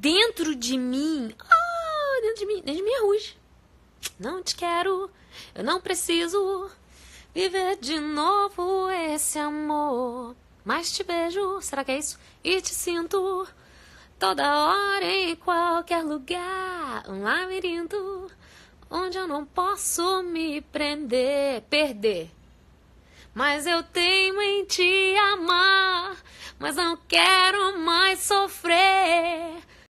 dentro de mim, ah, dentro de mim, dentro de mim é ruge. Não te quero, eu não preciso viver de novo esse amor. Mas te vejo, será que é isso? E te sinto toda hora em qualquer lugar, um labirinto onde eu não posso me prender, perder. Mas eu tenho em te amar, mas não quero mais sofrer.